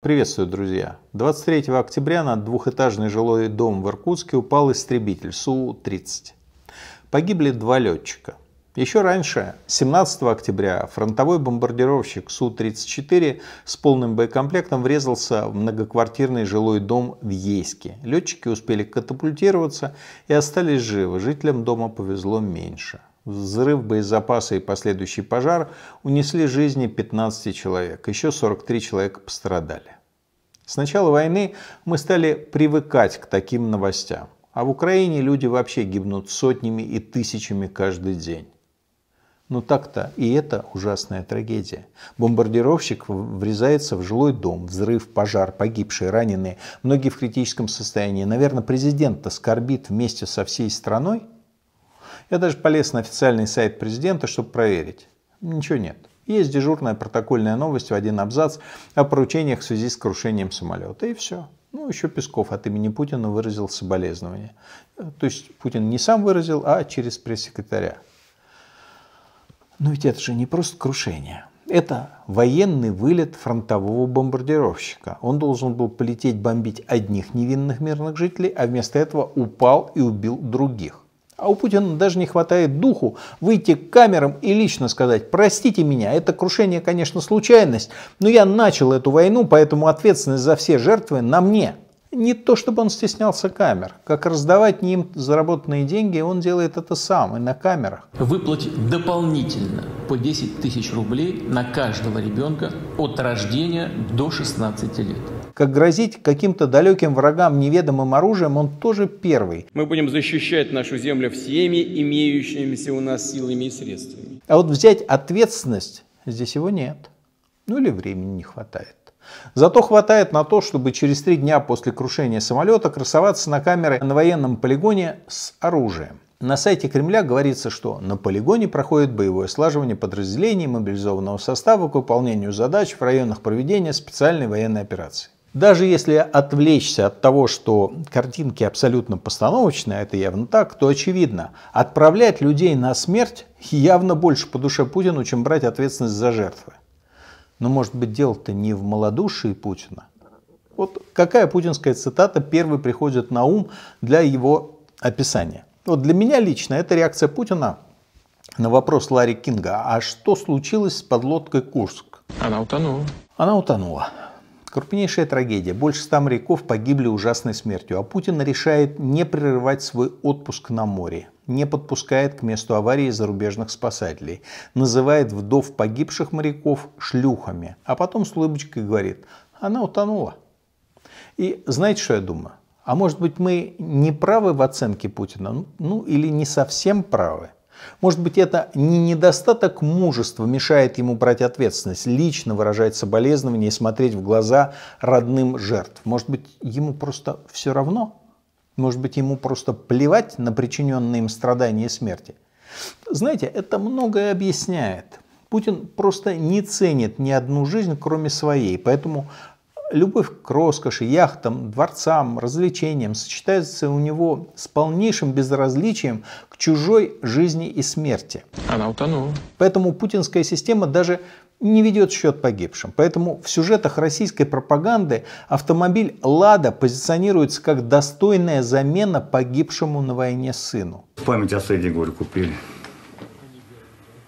Приветствую, друзья! 23 октября на двухэтажный жилой дом в Иркутске упал истребитель Су-30. Погибли два летчика. Еще раньше, 17 октября, фронтовой бомбардировщик Су-34 с полным боекомплектом врезался в многоквартирный жилой дом в Ейске. Летчики успели катапультироваться и остались живы. Жителям дома повезло меньше. Взрыв боезапаса и последующий пожар унесли жизни 15 человек, еще 43 человека пострадали. С начала войны мы стали привыкать к таким новостям, а в Украине люди вообще гибнут сотнями и тысячами каждый день. Но так-то и это ужасная трагедия. Бомбардировщик врезается в жилой дом, взрыв, пожар, погибшие, раненые, многие в критическом состоянии. Наверное, президент-то скорбит вместе со всей страной – я даже полез на официальный сайт президента, чтобы проверить. Ничего нет. Есть дежурная протокольная новость в один абзац о поручениях в связи с крушением самолета. И все. Ну, еще Песков от имени Путина выразил соболезнования. То есть Путин не сам выразил, а через пресс-секретаря. Но ведь это же не просто крушение. Это военный вылет фронтового бомбардировщика. Он должен был полететь бомбить одних невинных мирных жителей, а вместо этого упал и убил других. А у Путина даже не хватает духу выйти к камерам и лично сказать, простите меня, это крушение, конечно, случайность, но я начал эту войну, поэтому ответственность за все жертвы на мне. Не то, чтобы он стеснялся камер. Как раздавать не им заработанные деньги, он делает это сам и на камерах. Выплатить дополнительно по 10 тысяч рублей на каждого ребенка от рождения до 16 лет как грозить каким-то далеким врагам неведомым оружием, он тоже первый. Мы будем защищать нашу землю всеми имеющимися у нас силами и средствами. А вот взять ответственность здесь его нет. Ну или времени не хватает. Зато хватает на то, чтобы через три дня после крушения самолета красоваться на камеры на военном полигоне с оружием. На сайте Кремля говорится, что на полигоне проходит боевое слаживание подразделений мобилизованного состава к выполнению задач в районах проведения специальной военной операции. Даже если отвлечься от того, что картинки абсолютно постановочные, а это явно так, то очевидно, отправлять людей на смерть явно больше по душе Путину, чем брать ответственность за жертвы. Но может быть дело-то не в малодушии Путина. Вот какая путинская цитата первой приходит на ум для его описания? Вот для меня лично это реакция Путина на вопрос Ларри Кинга, а что случилось с подлодкой Курск? Она утонула. Она утонула. Крупнейшая трагедия. Больше ста моряков погибли ужасной смертью, а Путин решает не прерывать свой отпуск на море, не подпускает к месту аварии зарубежных спасателей, называет вдов погибших моряков шлюхами, а потом с улыбочкой говорит «она утонула». И знаете, что я думаю? А может быть, мы не правы в оценке Путина? Ну, ну или не совсем правы? Может быть, это не недостаток мужества мешает ему брать ответственность, лично выражать соболезнования и смотреть в глаза родным жертв. Может быть, ему просто все равно? Может быть, ему просто плевать на причиненные им страдания и смерти? Знаете, это многое объясняет. Путин просто не ценит ни одну жизнь, кроме своей, поэтому Любовь к роскоши, яхтам, дворцам, развлечениям сочетается у него с полнейшим безразличием к чужой жизни и смерти. Она утонула. Поэтому путинская система даже не ведет счет погибшим. Поэтому в сюжетах российской пропаганды автомобиль «Лада» позиционируется как достойная замена погибшему на войне сыну. В память о Сэдди, говорю, купили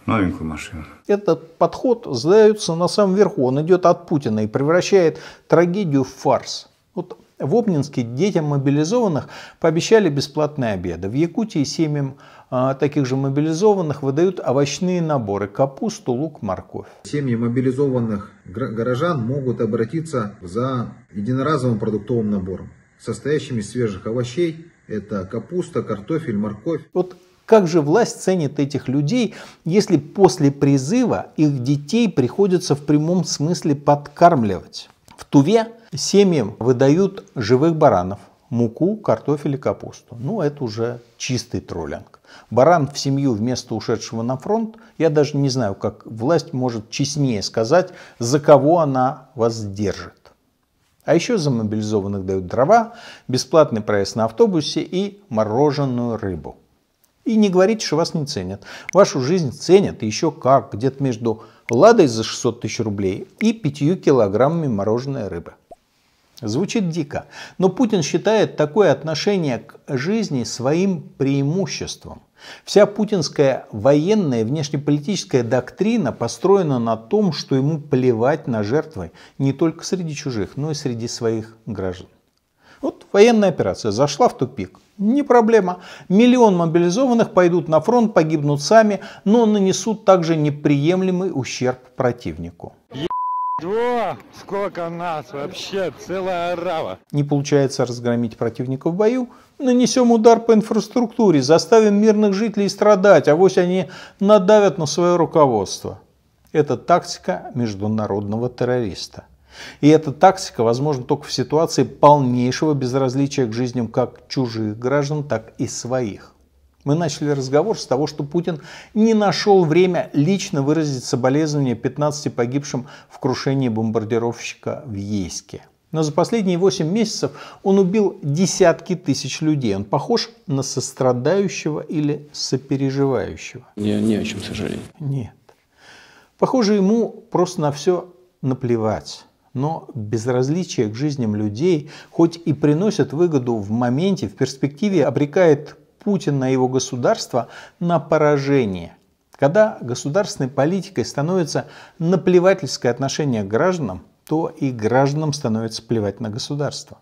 новенькую машину. Этот подход сдается на самом верху, он идет от Путина и превращает трагедию в фарс. Вот в Обнинске детям мобилизованных пообещали бесплатные обеды. В Якутии семьям а, таких же мобилизованных выдают овощные наборы – капусту, лук, морковь. Семьи мобилизованных горожан могут обратиться за единоразовым продуктовым набором, состоящим из свежих овощей, это капуста, картофель, морковь. Вот как же власть ценит этих людей, если после призыва их детей приходится в прямом смысле подкармливать? В Туве семьям выдают живых баранов, муку, картофель и капусту. Ну, это уже чистый троллинг. Баран в семью вместо ушедшего на фронт, я даже не знаю, как власть может честнее сказать, за кого она вас держит. А еще за мобилизованных дают дрова, бесплатный проезд на автобусе и мороженую рыбу. И не говорите, что вас не ценят. Вашу жизнь ценят еще как, где-то между ладой за 600 тысяч рублей и 5 килограммами мороженой рыбы. Звучит дико, но Путин считает такое отношение к жизни своим преимуществом. Вся путинская военная и внешнеполитическая доктрина построена на том, что ему плевать на жертвы не только среди чужих, но и среди своих граждан. Вот военная операция зашла в тупик. Не проблема. Миллион мобилизованных пойдут на фронт, погибнут сами, но нанесут также неприемлемый ущерб противнику. О, сколько нас вообще, целая орава. Не получается разгромить противника в бою? Нанесем удар по инфраструктуре, заставим мирных жителей страдать, а вось они надавят на свое руководство. Это тактика международного террориста. И эта тактика возможна только в ситуации полнейшего безразличия к жизням как чужих граждан, так и своих. Мы начали разговор с того, что Путин не нашел время лично выразить соболезнования 15 погибшим в крушении бомбардировщика в Ейске. Но за последние 8 месяцев он убил десятки тысяч людей. Он похож на сострадающего или сопереживающего. Не, не о чем сожалеть. Нет. Похоже, ему просто на все наплевать но безразличие к жизням людей, хоть и приносит выгоду в моменте, в перспективе обрекает Путина и его государство на поражение. Когда государственной политикой становится наплевательское отношение к гражданам, то и гражданам становится плевать на государство.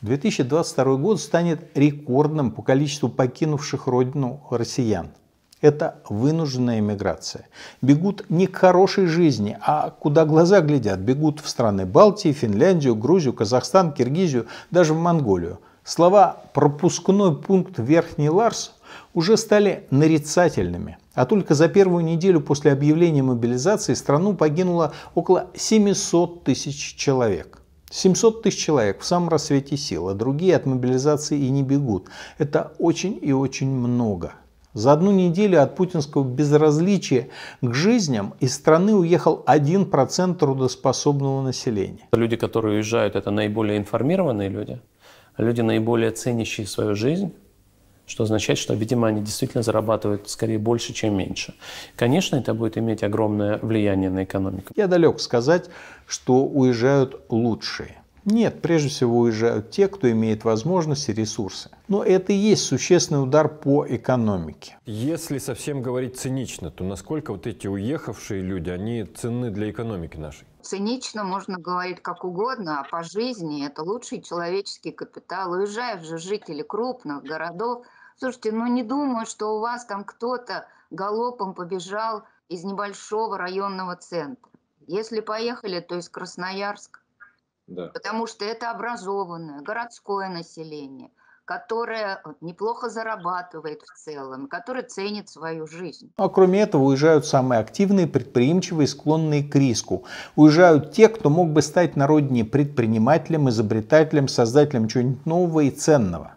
2022 год станет рекордным по количеству покинувших родину россиян – это вынужденная миграция. Бегут не к хорошей жизни, а куда глаза глядят. Бегут в страны Балтии, Финляндию, Грузию, Казахстан, Киргизию, даже в Монголию. Слова «пропускной пункт Верхний Ларс» уже стали нарицательными. А только за первую неделю после объявления мобилизации страну погинуло около 700 тысяч человек. 700 тысяч человек в самом рассвете сил, а другие от мобилизации и не бегут. Это очень и очень много. За одну неделю от путинского безразличия к жизням из страны уехал 1% трудоспособного населения. Люди, которые уезжают, это наиболее информированные люди, люди, наиболее ценящие свою жизнь, что означает, что, видимо, они действительно зарабатывают скорее больше, чем меньше. Конечно, это будет иметь огромное влияние на экономику. Я далек сказать, что уезжают лучшие. Нет, прежде всего уезжают те, кто имеет возможности и ресурсы. Но это и есть существенный удар по экономике. Если совсем говорить цинично, то насколько вот эти уехавшие люди, они ценны для экономики нашей? Цинично можно говорить как угодно, а по жизни это лучший человеческий капитал. Уезжают же жители крупных городов. Слушайте, ну не думаю, что у вас там кто-то галопом побежал из небольшого районного центра. Если поехали, то из Красноярска да. Потому что это образованное городское население, которое неплохо зарабатывает в целом, которое ценит свою жизнь. А кроме этого уезжают самые активные, предприимчивые, склонные к риску. Уезжают те, кто мог бы стать на родине предпринимателем, изобретателем, создателем чего-нибудь нового и ценного.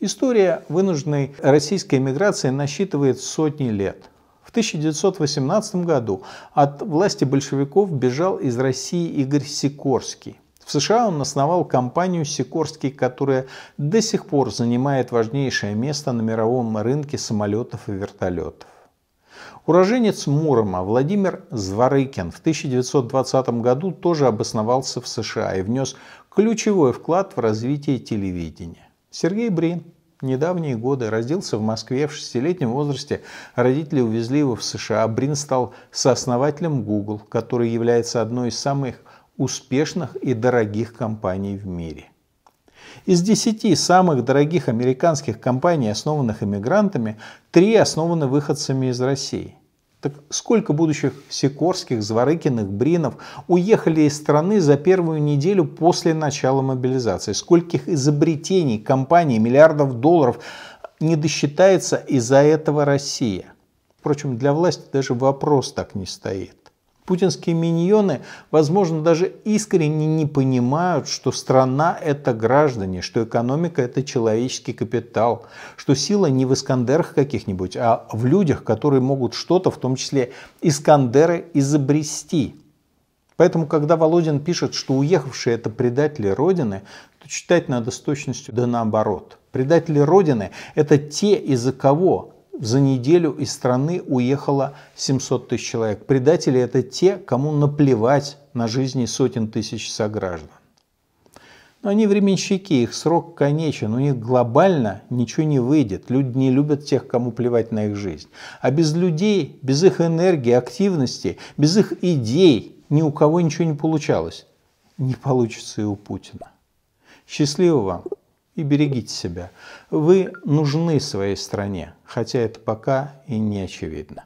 История вынужденной российской эмиграции насчитывает сотни лет – в 1918 году от власти большевиков бежал из России Игорь Сикорский. В США он основал компанию «Сикорский», которая до сих пор занимает важнейшее место на мировом рынке самолетов и вертолетов. Уроженец Мурома Владимир Зворыкин в 1920 году тоже обосновался в США и внес ключевой вклад в развитие телевидения. Сергей Брин недавние годы, родился в Москве. В шестилетнем возрасте родители увезли его в США. Брин стал сооснователем Google, который является одной из самых успешных и дорогих компаний в мире. Из десяти самых дорогих американских компаний, основанных иммигрантами, три основаны выходцами из России – так сколько будущих Сикорских, Зворыкиных, Бринов уехали из страны за первую неделю после начала мобилизации? Скольких изобретений, компаний, миллиардов долларов не досчитается из-за этого Россия? Впрочем, для власти даже вопрос так не стоит. Путинские миньоны, возможно, даже искренне не понимают, что страна – это граждане, что экономика – это человеческий капитал, что сила не в Искандерах каких-нибудь, а в людях, которые могут что-то, в том числе Искандеры, изобрести. Поэтому, когда Володин пишет, что уехавшие – это предатели Родины, то читать надо с точностью да наоборот. Предатели Родины – это те, из-за кого за неделю из страны уехало 700 тысяч человек. Предатели – это те, кому наплевать на жизни сотен тысяч сограждан. Но они временщики, их срок конечен, у них глобально ничего не выйдет. Люди не любят тех, кому плевать на их жизнь. А без людей, без их энергии, активности, без их идей ни у кого ничего не получалось. Не получится и у Путина. Счастливо вам! и берегите себя. Вы нужны своей стране, хотя это пока и не очевидно.